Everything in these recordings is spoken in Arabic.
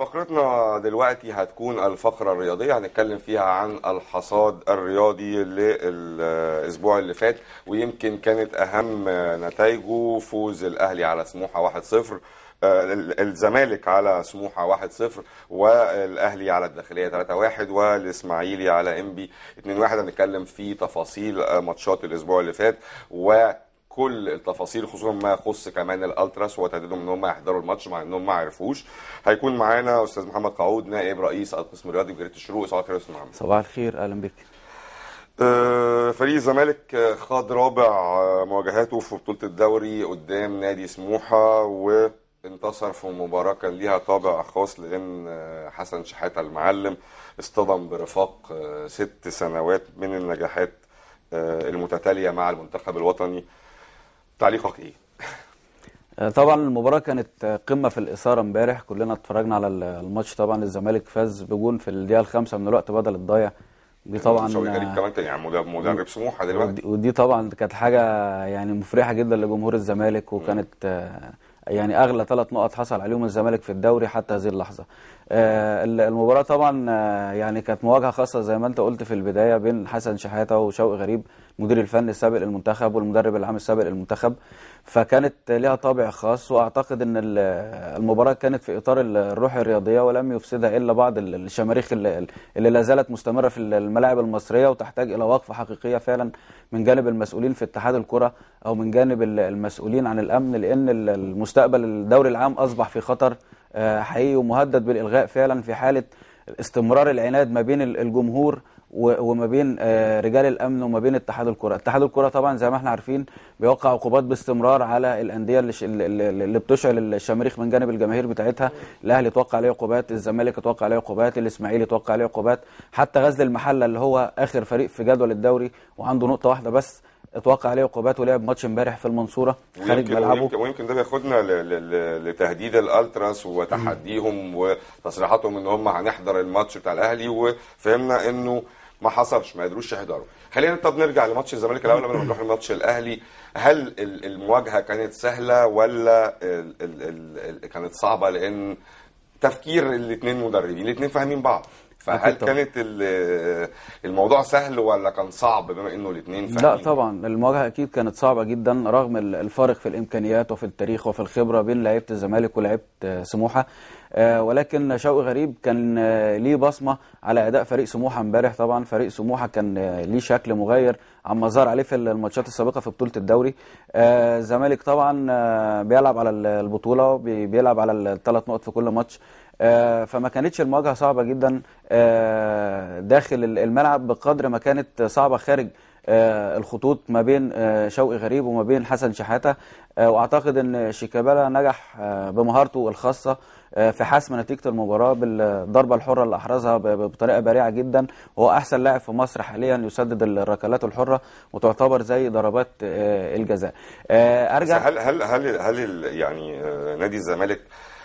فقرتنا دلوقتي هتكون الفقرة الرياضية هنتكلم فيها عن الحصاد الرياضي للأسبوع اللي فات ويمكن كانت أهم نتائجه فوز الأهلي على سموحة 1-0 آه، الزمالك على سموحة 1-0 والأهلي على الداخلية 3-1 والإسماعيلي على إنبي 2-1 هنتكلم في تفاصيل آه، ماتشات الأسبوع اللي فات و كل التفاصيل خصوصا ما يخص كمان الالتراس وتهديدهم ان هم يحضروا الماتش مع انهم ما عرفوش هيكون معانا استاذ محمد قعود نائب رئيس القسم الرياضي بجريده الشروق صباح الخير يا استاذ محمد صباح الخير اهلا بك آه، فريق الزمالك خاض رابع آه، مواجهاته في بطوله الدوري قدام نادي سموحه و انتصر في مباراة كان ليها طابع خاص لأن آه، حسن شحاتة المعلم اصطدم برفاق ست سنوات من النجاحات المتتالية مع المنتخب الوطني تعليقك ايه آه، طبعا المباراه كانت قمه في الاثاره امبارح كلنا اتفرجنا على الماتش طبعا الزمالك فاز بجون في الدقيقه الخامسه من الوقت بدل الضايع دي طبعا كمان كان يعني مدرب سموحه دلوقتي ودي طبعا كانت حاجه يعني مفرحه جدا لجمهور الزمالك وكانت آه، يعني اغلى ثلاث نقط حصل عليهم الزمالك في الدوري حتى هذه اللحظه آه، المباراة طبعا آه، يعني كانت مواجهة خاصة زي ما انت قلت في البداية بين حسن شحاتة وشوقي غريب المدير الفني السابق للمنتخب والمدرب العام السابق للمنتخب فكانت لها طابع خاص واعتقد ان المباراة كانت في اطار الروح الرياضية ولم يفسدها الا بعض الشماريخ اللي لا زالت مستمرة في الملاعب المصرية وتحتاج الى وقفة حقيقية فعلا من جانب المسؤولين في اتحاد الكرة او من جانب المسؤولين عن الامن لان المستقبل الدوري العام اصبح في خطر آه، حقيقي ومهدد بالإلغاء فعلا في حالة استمرار العناد ما بين الجمهور وما بين آه، رجال الامن وما بين اتحاد الكره اتحاد الكره طبعا زي ما احنا عارفين بيوقع عقوبات باستمرار على الانديه اللي بتشعل الشماريخ من جانب الجماهير بتاعتها الاهلي اتوقع عليه عقوبات الزمالك اتوقع عليه عقوبات الاسماعيلي اتوقع عليه عقوبات حتى غزل المحله اللي هو اخر فريق في جدول الدوري وعنده نقطه واحده بس اتوقع عليه عقوبات ولعب ماتش امبارح في المنصوره خارج ملعبه ويمكن, ويمكن ده بياخدنا لتهديد الالتراس وتحديهم وتصريحاتهم ان هم هنحضر الماتش بتاع الاهلي وفهمنا انه ما حصلش ما قدروش يحضروا خلينا طب نرجع لماتش الزمالك الاول قبل ما نروح لماتش الاهلي هل المواجهه كانت سهله ولا كانت صعبه لان تفكير الاثنين مدربين الاثنين فاهمين بعض فهل كانت الموضوع سهل ولا كان صعب بما انه الاثنين لا طبعا المواجهه اكيد كانت صعبه جدا رغم الفارق في الامكانيات وفي التاريخ وفي الخبره بين لعيبه الزمالك ولعيبه سموحه آه، ولكن شوقي غريب كان آه، ليه بصمة على أداء فريق سموحة امبارح طبعا فريق سموحة كان آه، ليه شكل مغاير عما ظهر عليه في الماتشات السابقة في بطولة الدوري الزمالك طبعا بيلعب على البطولة بيلعب على الثلاث نقط في كل ماتش فما كانتش المواجهة صعبة جدا داخل الملعب بقدر ما كانت صعبة خارج الخطوط ما بين شوقي غريب وما بين حسن شحاتة واعتقد ان شيكابالا نجح بمهارته الخاصة آه، في حسم نتيجه المباراه بالضربه الحره اللي احرزها بطريقه بارعه جدا هو احسن لاعب في مصر حاليا يسدد الركلات الحره وتعتبر زي ضربات آه، الجزاء آه، ارجع هل هل هل, هل يعني نادي الزمالك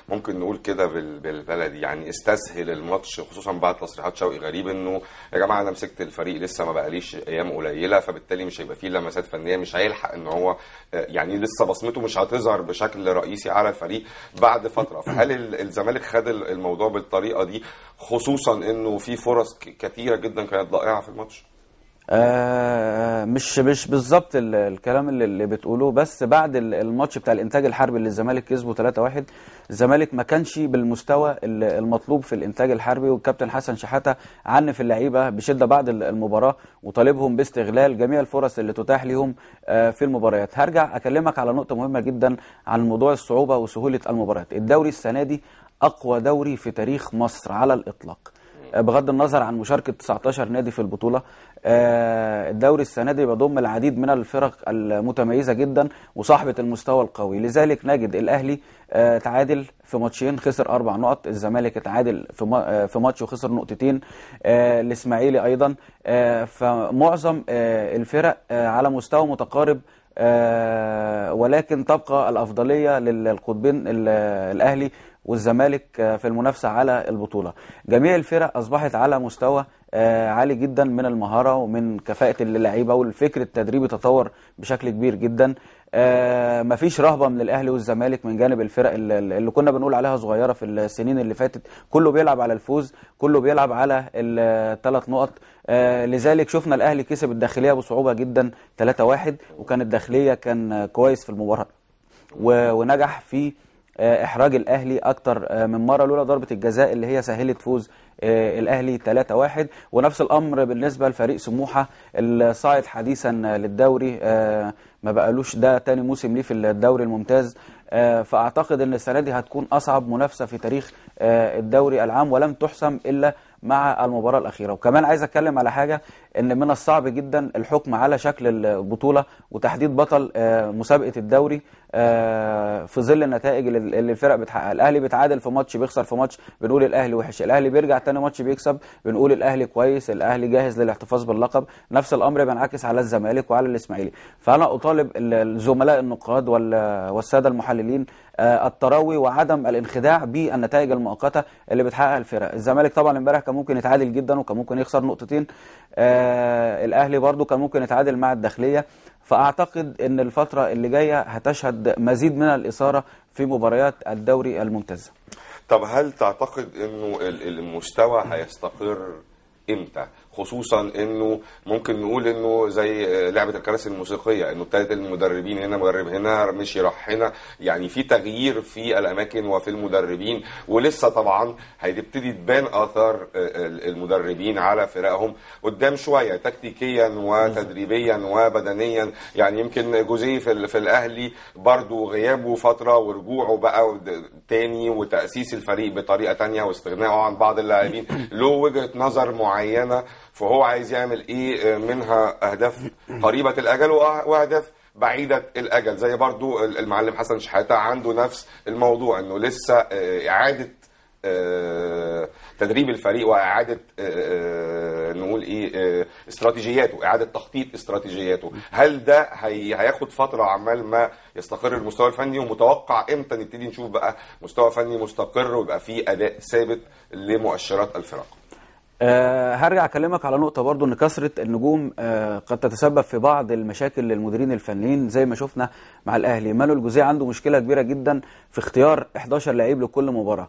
ممكن نقول كده بالبلدي يعني استسهل الماتش خصوصا بعد تصريحات شوقي غريب انه يا جماعه انا مسكت الفريق لسه ما بقاليش ايام قليله فبالتالي مش هيبقى فيه لمسات فنيه مش هيلحق ان هو آه، يعني لسه بصمته مش هتظهر بشكل رئيسي على الفريق بعد فتره فهل الزمالك خد الموضوع بالطريقه دي خصوصا انه في فرص كثيره جدا كانت ضائعه في الماتش؟ آه مش مش بالظبط الكلام اللي, اللي بس بعد الماتش بتاع الانتاج الحربي اللي الزمالك كسبه 3-1 الزمالك ما كانش بالمستوى المطلوب في الانتاج الحربي والكابتن حسن شحاته عنف اللعيبه بشده بعد المباراه وطالبهم باستغلال جميع الفرص اللي تتاح لهم آه، في المباريات هرجع اكلمك على نقطه مهمه جدا عن موضوع الصعوبه وسهوله المباريات الدوري السنه دي اقوى دوري في تاريخ مصر على الاطلاق بغض النظر عن مشاركة 19 نادي في البطولة آه، الدوري السنة دي بيضم العديد من الفرق المتميزة جدا وصاحبة المستوى القوي لذلك نجد الأهلي آه، تعادل في ماتشين خسر أربع نقط الزمالك تعادل آه، في ماتش وخسر نقطتين الإسماعيلي أيضا فمعظم الفرق على مستوى متقارب آه، ولكن تبقى الأفضلية للقطبين الأهلي والزمالك آه، في المنافسة على البطولة جميع الفرق أصبحت على مستوى آه، عالي جدا من المهارة ومن كفاءة اللعيبة والفكر التدريبي تطور بشكل كبير جدا آه، مفيش رهبة من الأهلي والزمالك من جانب الفرق اللي كنا بنقول عليها صغيرة في السنين اللي فاتت كله بيلعب على الفوز كله بيلعب على الثلاث نقط آه، لذلك شفنا الأهلي كسب الداخلية بصعوبة جدا 3-1 وكان الداخلية كان كويس في المباراة ونجح في آه، احراج الاهلي اكتر آه، من مره لولا ضربه الجزاء اللي هي سهلت فوز آه، الاهلي 3-1 ونفس الامر بالنسبه لفريق سموحه الصاعد حديثا للدوري ما بقالوش ده تاني موسم ليه في الدوري الممتاز فاعتقد ان السنه دي هتكون اصعب منافسه في تاريخ الدوري العام ولم تحسم الا مع المباراة الأخيرة وكمان عايز أتكلم على حاجة إن من الصعب جدا الحكم على شكل البطولة وتحديد بطل آه، مسابقة الدوري آه، في ظل النتائج اللي الفرق بتحققها الأهلي بيتعادل في ماتش بيخسر في ماتش بنقول الأهلي وحش الأهلي بيرجع تاني ماتش بيكسب بنقول الأهلي كويس الأهلي جاهز للاحتفاظ باللقب نفس الأمر بينعكس على الزمالك وعلى الإسماعيلي فأنا أطالب الزملاء النقاد والسادة المحللين آه، التروي وعدم الانخداع بالنتائج المؤقته اللي بتحققها الفرق الزمالك طبعا امبارح كان ممكن يتعادل جدا وكان ممكن يخسر نقطتين آه، الاهلي برده كان ممكن يتعادل مع الداخليه فاعتقد ان الفتره اللي جايه هتشهد مزيد من الاثاره في مباريات الدوري الممتاز طب هل تعتقد انه المستوى هيستقر امتى خصوصا انه ممكن نقول انه زي لعبه الكراسي الموسيقيه انه ابتدت المدربين هنا مدرب هنا مشي راح هنا يعني في تغيير في الاماكن وفي المدربين ولسه طبعا هتبتدي تبان اثار آه، المدربين على فرقهم قدام شويه تكتيكيا وتدريبيا وبدنيا يعني يمكن جوزيه في, في الاهلي برضو غيابه فتره ورجوعه بقى تاني وتاسيس الفريق بطريقه تانية واستغنائه عن بعض اللاعبين له وجهه نظر معينه فهو عايز يعمل ايه آه، منها اهداف قريبه الاجل واهداف بعيدة الأجل زي برضو المعلم حسن شحاتة عنده نفس الموضوع أنه لسه آه، إعادة آه، تدريب الفريق واعاده نقول ايه استراتيجياته اعاده تخطيط استراتيجياته هل ده هي هياخد فتره عمال ما يستقر المستوى الفني ومتوقع امتى نبتدي نشوف بقى مستوى فني مستقر ويبقى فيه اداء ثابت لمؤشرات الفرق أه هرجع اكلمك على نقطه برضو ان كثره النجوم أه قد تتسبب في بعض المشاكل للمديرين الفنيين زي ما شفنا مع الاهلي مالو الجوزيه عنده مشكله كبيره جدا في اختيار 11 لعيب لكل مباراه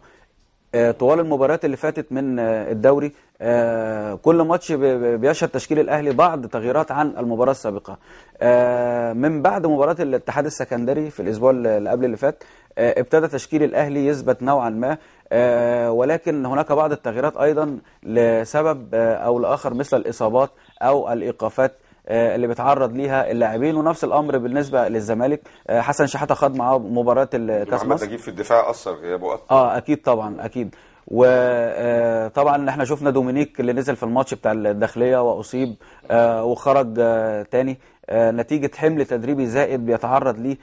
أه طوال المباريات اللي فاتت من آه، الدوري آه، كل ماتش بيشهد تشكيل الاهلي بعض تغييرات عن المباراه السابقه آه، من بعد مباراه الاتحاد السكندري في الاسبوع اللي قبل اللي فات آه، ابتدى تشكيل الأهلي يثبت نوعا ما آه، ولكن هناك بعض التغييرات أيضا لسبب آه، أو لآخر مثل الإصابات أو الإيقافات اللي بيتعرض ليها اللاعبين ونفس الامر بالنسبه للزمالك حسن شحاته خد معاه مباراه الكاس مصر محمد نجيب في الدفاع اثر غيابه اه اكيد طبعا اكيد وطبعا احنا شفنا دومينيك اللي نزل في الماتش بتاع الداخليه واصيب آه، وخرج آه، تاني آه، نتيجه حمل تدريبي زائد بيتعرض ليه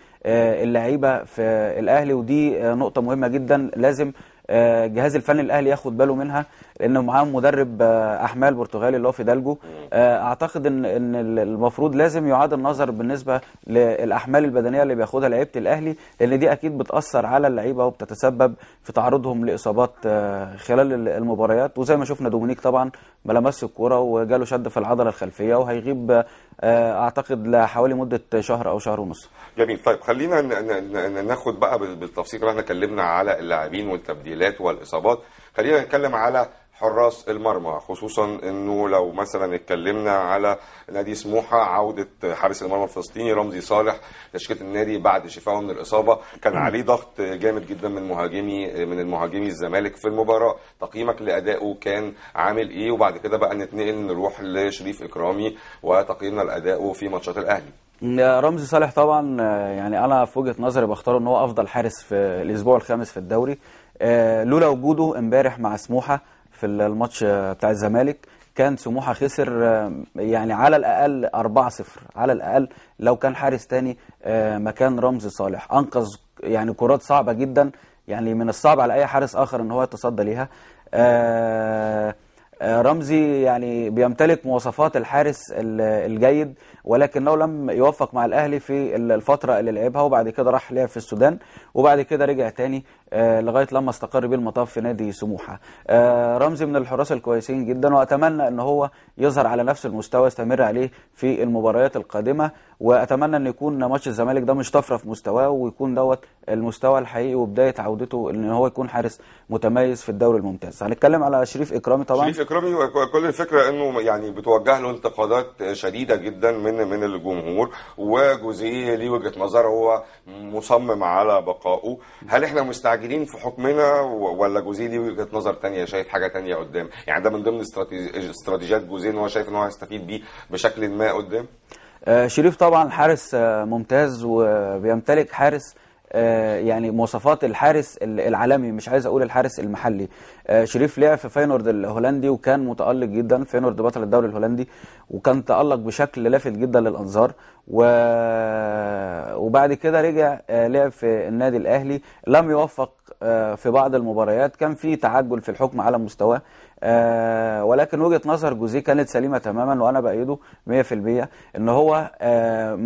اللعيبه في الاهلي ودي نقطه مهمه جدا لازم الجهاز الفني الاهلي ياخد باله منها لأنه معاهم مدرب آه، أحمال برتغالي اللي هو فيدالجو آه، أعتقد إن إن المفروض لازم يعاد النظر بالنسبة للأحمال البدنية اللي بياخدها لعيبة الأهلي لأن دي أكيد بتأثر على اللعيبة وبتتسبب في تعرضهم لإصابات آه، خلال المباريات وزي ما شفنا دومينيك طبعا ما لمس الكورة وجاله شد في العضلة الخلفية وهيغيب اعتقد لحوالي مده شهر او شهر ونص جميل طيب خلينا ناخد بقى بالتفصيل احنا اتكلمنا على اللاعبين والتبديلات والاصابات خلينا نتكلم على حراس المرمى خصوصا انه لو مثلا اتكلمنا على نادي سموحه عوده حارس المرمى الفلسطيني رمزي صالح تشكيله النادي بعد شفائه من الاصابه كان عليه ضغط جامد جدا من مهاجمي من المهاجمي الزمالك في المباراه تقييمك لادائه كان عامل ايه وبعد كده بقى نتنقل نروح لشريف اكرامي وتقييمنا لادائه في ماتشات الاهلي رمزي صالح طبعا آه، يعني انا في وجهه نظري بختاره ان هو افضل حارس في الاسبوع الخامس في الدوري آه، لولا وجوده امبارح مع سموحه في الماتش بتاع الزمالك كان سموحه خسر آه، يعني على الاقل 4 0 على الاقل لو كان حارس تاني آه، مكان رمزي صالح انقذ يعني كرات صعبه جدا يعني من الصعب على اي حارس اخر ان هو يتصدى ليها آه، رمزي يعني بيمتلك مواصفات الحارس الجيد ولكن لو لم يوفق مع الاهلي في الفتره اللي لعبها وبعد كده راح لعب في السودان وبعد كده رجع تاني آه، لغايه لما استقر بيه المطاف في نادي سموحه آه، رمز من الحراس الكويسين جدا واتمنى ان هو يظهر على نفس المستوى يستمر عليه في المباريات القادمه واتمنى ان يكون ماتش الزمالك ده مش طفره في مستواه ويكون دوت المستوى الحقيقي وبدايه عودته ان هو يكون حارس متميز في الدوري الممتاز هنتكلم على شريف اكرامي طبعا شريف اكرامي كل الفكره انه يعني بتوجه له انتقادات شديده جدا من من الجمهور وجوزيه ليه وجهه نظر هو مصمم على بقائه هل احنا مستعجلين مستعجلين في حكمنا ولا جوزيه ليه وجهه نظر تانية شايف حاجه تانية قدام يعني ده من ضمن استراتيجيات جوزيه ان هو شايف ان هو هيستفيد بيه بشكل ما قدام آه، شريف طبعا حارس آه، ممتاز وبيمتلك حارس آه، يعني مواصفات الحارس العالمي مش عايز اقول الحارس المحلي آه، شريف لعب في فاينورد الهولندي وكان متالق جدا فاينورد بطل الدوري الهولندي وكان تالق بشكل لافت جدا للانظار و... وبعد كده رجع آه، لعب في النادي الاهلي لم يوفق في بعض المباريات كان في تعجل في الحكم على مستواه ولكن وجهه نظر جوزيه كانت سليمه تماما وانا بايده 100% ان هو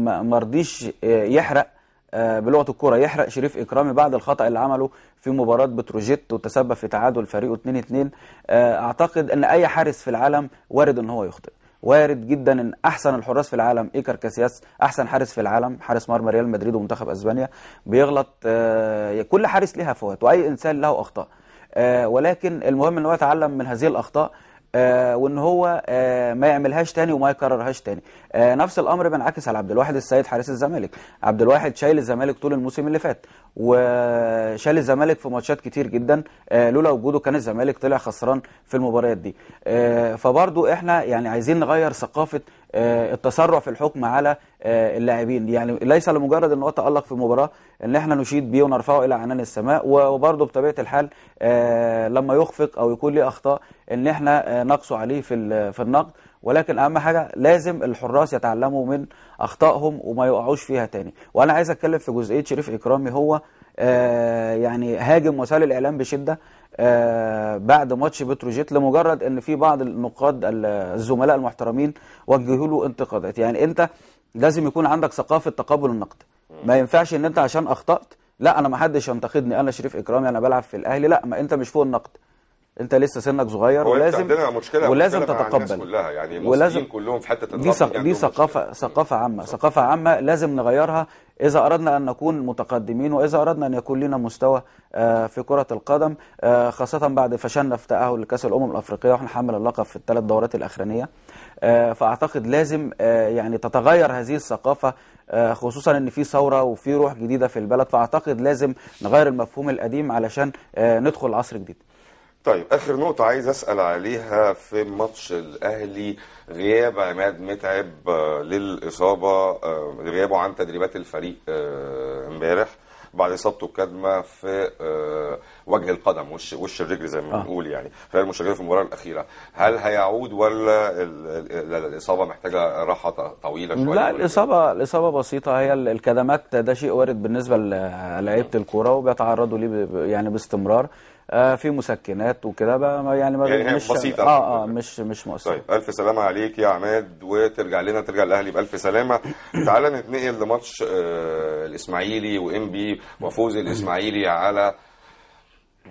ما رضيش يحرق آه، بلغه الكوره يحرق شريف اكرامي بعد الخطا اللي عمله في مباراه بتروجيت وتسبب في تعادل فريقه 2-2 آه، اعتقد ان اي حارس في العالم وارد ان هو يخطئ وارد جدا ان احسن الحراس في العالم ايكر كاسياس احسن حارس في العالم حارس مرمى ريال مدريد ومنتخب اسبانيا بيغلط آه، كل حارس ليها فوات واي انسان له اخطاء ولكن المهم ان هو يتعلم من هذه الاخطاء وان هو ما يعملهاش تاني وما يكررهاش تاني آه، نفس الامر بينعكس على عبد الواحد السيد حارس الزمالك عبد الواحد شايل الزمالك طول الموسم اللي فات وشال الزمالك في ماتشات كتير جدا آه، لولا وجوده كان الزمالك طلع خسران في المباريات دي آه، فبرضو احنا يعني عايزين نغير ثقافه التسرع في الحكم على اللاعبين يعني ليس لمجرد ان هو تالق في مباراه ان احنا نشيد بيه ونرفعه الى عنان السماء وبرضه بطبيعه الحال لما يخفق او يكون ليه اخطاء ان احنا نقصوا عليه في في النقد ولكن اهم حاجه لازم الحراس يتعلموا من اخطائهم وما يقعوش فيها تاني وانا عايز اتكلم في جزئيه شريف اكرامي هو آه يعني هاجم وسائل الاعلام بشده آه بعد ماتش بتروجيت لمجرد ان في بعض النقاد الزملاء المحترمين وجهوا له انتقادات يعني انت لازم يكون عندك ثقافه تقبل النقد ما ينفعش ان انت عشان اخطات لا انا ما حدش ينتقدني انا شريف اكرامي انا بلعب في الاهلي لا ما انت مش فوق النقد انت لسه سنك صغير ولازم عندنا مشكله ولازم مشكلة تتقبل كلها يعني ولازم كلهم في حته دي, سق... يعني دي ثقافه مشكلة. ثقافه عامه صح. ثقافه عامه لازم نغيرها اذا اردنا ان نكون متقدمين واذا اردنا ان يكون لنا مستوى آه، في كره القدم آه، خاصه بعد فشلنا في تاهل لكاس الامم الافريقيه واحنا حامل اللقب في الثلاث دورات الاخرانيه آه، فاعتقد لازم يعني تتغير هذه الثقافه خصوصا ان في ثوره وفي روح جديده في البلد فاعتقد لازم نغير المفهوم القديم علشان ندخل عصر جديد طيب اخر نقطه عايز اسال عليها في ماتش الاهلي غياب عماد متعب آه، للاصابه آه، غيابه عن تدريبات الفريق آه، امبارح بعد اصابته بكدمه في وجه القدم وش وش الرجل زي ما بنقول يعني خلال المشاركه في المباراه الاخيره هل هيعود ولا الاصابه محتاجه راحه طويله شويه لا الاصابه الاصابه بسيطه هي الكدمات ده شيء وارد بالنسبه للعيبه نعم. الكوره وبيتعرضوا ليه يعني باستمرار آه في مسكنات وكده بقى يعني, ما يعني مش بسيطة اه اه مش مش مؤثر طيب الف سلامه عليك يا عماد وترجع لنا ترجع الاهلي بالف سلامه تعالى نتنقل لماتش آه الاسماعيلي وانبي وفوز الاسماعيلي على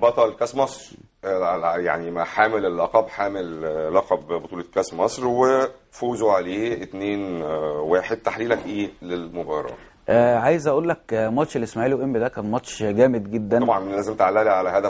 بطل كاس مصر آه، يعني ما حامل اللقب حامل آه، لقب بطولة كاس مصر وفوزوا عليه 2-1 آه، تحليلك ايه للمباراة؟ آه عايز اقول لك ماتش الاسماعيلي وانبي ده كان ماتش جامد جدا طبعا لازم تعلق على هدف